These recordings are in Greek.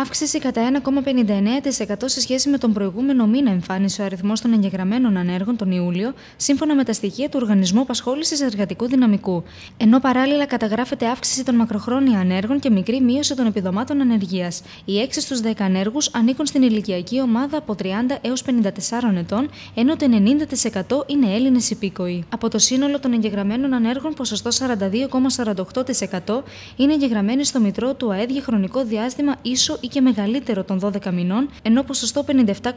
Αύξηση κατά 1,59% σε σχέση με τον προηγούμενο μήνα εμφάνισε ο αριθμός των εγγεγραμμένων ανέργων τον Ιούλιο, σύμφωνα με τα στοιχεία του Οργανισμού Απασχόλησης Εργατικού Δυναμικού. Ενώ παράλληλα καταγράφεται αύξηση των μακροχρόνια ανέργων και μικρή μείωση των επιδομάτων ανεργίας. Οι 6 στου 10 ανέργους ανήκουν στην ηλικιακή ομάδα από 30 έω 54 ετών, ενώ το 90% είναι Έλληνες υπήκοοι. Από το σύνολο των εγγεγραμμένων ανέργων, ποσοστό 42,48% είναι εγγεγραμμένοι στο Μητρό του ΑΕΔ χρονικό διάστημα ίσο και μεγαλύτερο των 12 μηνών, ενώ ποσοστό 57,52%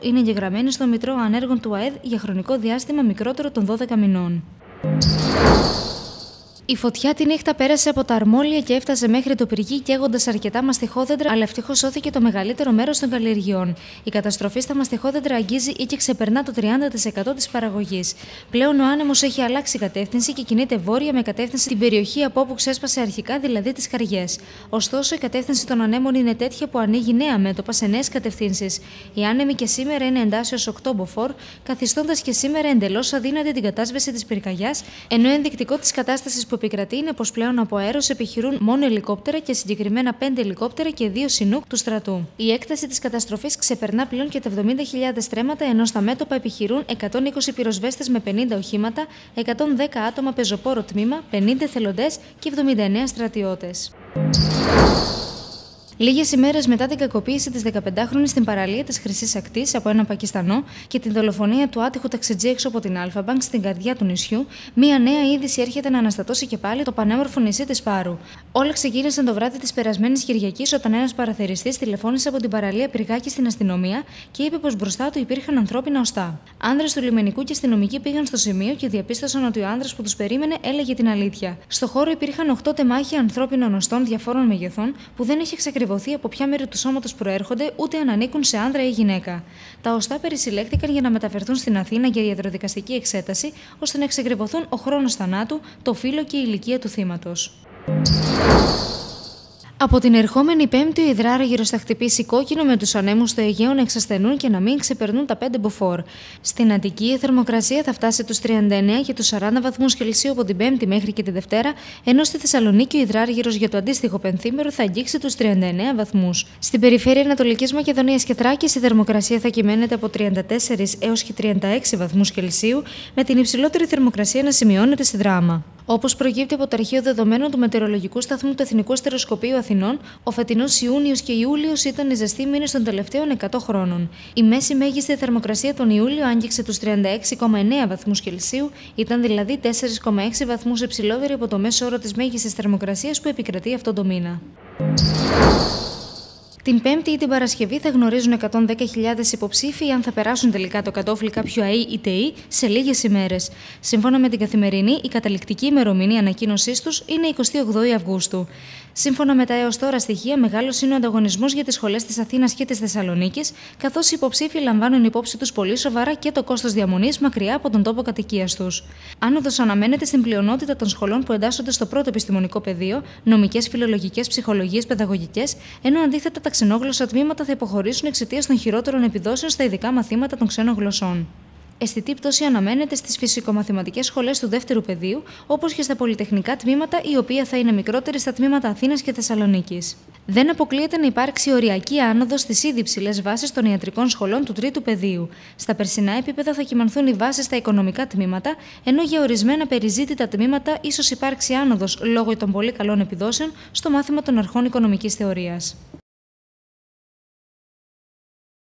είναι εγγεγραμμένοι στο Μητρό Ανέργων του ΑΕΔ για χρονικό διάστημα μικρότερο των 12 μηνών. Η φωτιά τη νύχτα πέρασε από τα αρμόλια και έφτασε μέχρι το πυργί, καίγοντας αρκετά μαστιχόδεντρα, αλλά ευτυχώς σώθηκε το μεγαλύτερο μέρος των καλλιεργειών. Η καταστροφή στα μαστιχόδεντρα αγγίζει ή και ξεπερνά το 30% της παραγωγής. Πλέον ο άνεμος έχει αλλάξει κατεύθυνση και κινείται βόρεια με κατεύθυνση την περιοχή από όπου ξέσπασε αρχικά, δηλαδή τις καριέ. Ωστόσο, η κατεύθυνση των ανέμων είναι τέτοια που ανοίγει νέα μέτωπα σε νέες κατευθύνσεις. Οι άνεμοι και σήμερα είναι εντάσσεως 8 μποφόρ, καθιστώντας και σήμερα εντελώς αδύνατη την κατάσβεση της πυρκαγιάς, ενώ ενδεικτικό της κατάστασης που επικρατεί είναι πως πλέον από αέρος επιχειρούν μόνο ελικόπτερα και συγκεκριμένα 5 ελικόπτερα και 2 συνούκ του στρατού. Η έκταση της καταστροφής ξεπερνά πλέον και τα 70.000 στρέμματα, ενώ στα μέτωπα επιχειρούν 120 πυροσβέστες με 50 οχήματα, 110 άτομα πεζοπόρο τμήμα, 50 θελοντές και 79 στρατιώτες. Λίγες ημέρες μετά την κακοποίηση της 15χρονη στην παραλία της Χρυσής Ακτής από έναν Πακιστανό και την δολοφονία του άτυχου ταξιτζή έξω από την Αλφαμπανκ στην καρδιά του νησιού, μία νέα είδηση έρχεται να αναστατώσει και πάλι το πανέμορφο νησί της Πάρου. Όλα ξεκίνησαν το βράδυ της περασμένης Κυριακής όταν ένας παραθεριστής τηλεφώνησε από την παραλία Πυργάκη στην αστυνομία και είπε πως μπροστά του υπήρχαν ανθρώπινα οστά. Άνδρες του λιμενικού και αστυνομικοί πήγαν στο σημείο και διαπίστωσαν ότι ο άνδρας που τους περίμενε έλεγε την αλήθεια. Στο χώρο υπήρχαν 8 τεμάχια ανθρώπινων οστών διαφόρων μεγεθών που δεν είχε εξακριβώσει ακριβωθεί από ποια μέρη του σώματος προέρχονται, ούτε αν ανήκουν σε άνδρα ή γυναίκα. Τα οστά περισυλλέχθηκαν για να μεταφερθούν στην Αθήνα για ιατροδικαστική εξέταση, ώστε να εξεκριβωθούν ο χρόνος θανάτου, το φύλλο και η ηλικία του θύματος. Από την ερχόμενη Πέμπτη, ο υδράργυρο θα χτυπήσει κόκκινο με τους ανέμους στο Αιγαίο να εξασθενούν και να μην ξεπερνούν τα 5 μποφόρ. Στην Αττική, η θερμοκρασία θα φτάσει τους 39 και τους 40 βαθμούς Κελσίου από την Πέμπτη μέχρι και τη Δευτέρα, ενώ στη Θεσσαλονίκη ο υδράργυρο για το αντίστοιχο πενθήμερο θα αγγίξει τους 39 βαθμούς. Στην περιφέρεια Ανατολικής Μακεδονίας και Θράκη, η θερμοκρασία θα κυμαίνεται από 34 έως και 36 βαθμούς Κελσίου, με την υψηλότερη θερμοκρασία να σημειώνεται στη δράμα. Όπως προκύπτει από το Αρχείο Δεδομένων του Μετεωρολογικού Σταθμού του Εθνικού Στεροσκοπείου Αθηνών, ο φετινός Ιούνιος και Ιούλιος ήταν οι ζεστοί μήνες των τελευταίων 100 χρόνων. Η μέση μέγιστη θερμοκρασία τον Ιούλιο άγγιξε τους 36,9 βαθμούς Κελσίου, ήταν δηλαδή 4,6 βαθμούς υψηλότερη από το μέσο όρο της μέγιστης θερμοκρασίας που επικρατεί αυτό το μήνα. Την Πέμπτη ή την Παρασκευή θα γνωρίζουν 110.000 υποψήφοι αν θα περάσουν τελικά το κατόφλι κάποιου ΑΕ ή ΤΕΗ σε λίγες ημέρες. Σύμφωνα με την καθημερινή, η καταληκτική ημερομηνία ανακοίνωσής τους είναι 28 Αυγούστου. Σύμφωνα με τα έως τώρα στοιχεία, μεγάλος είναι ο ανταγωνισμός για τις σχολές της Αθήνας και της Θεσσαλονίκης, καθώς οι υποψήφοι λαμβάνουν υπόψη τους πολύ σοβαρά και το κόστος διαμονής μακριά από τον τόπο κατοικίας τους. Άνοδος αναμένεται στην πλειονότητα των σχολών που εντάσσονται στο πρώτο επιστημονικό πεδίο, νομικές, φιλολογικές, ψυχολογίες, παιδαγωγικές, ενώ αντίθετα τα ξενόγλωσσα τμήματα θα υποχωρήσουν εξαιτίας των χειρότερων επιδόσεων στα ειδικά μαθήματα των ξένων γλωσσών. Αισθητή πτώση αναμένεται στις φυσικομαθηματικές σχολές του δεύτερου πεδίου, όπως και στα πολυτεχνικά τμήματα, η οποία θα είναι μικρότερη στα τμήματα Αθήνας και Θεσσαλονίκης. Δεν αποκλείεται να υπάρξει οριακή άνοδος στις ήδη ψηλέ βάσεις των ιατρικών σχολών του τρίτου πεδίου. Στα περσινά επίπεδα θα κοιμανθούν οι βάσεις στα οικονομικά τμήματα, ενώ για ορισμένα περιζήτητα τμήματα ίσως υπάρξει άνοδος λόγω των πολύ καλών επιδόσεων στο μάθημα των αρχών οικονομικής θεωρίας.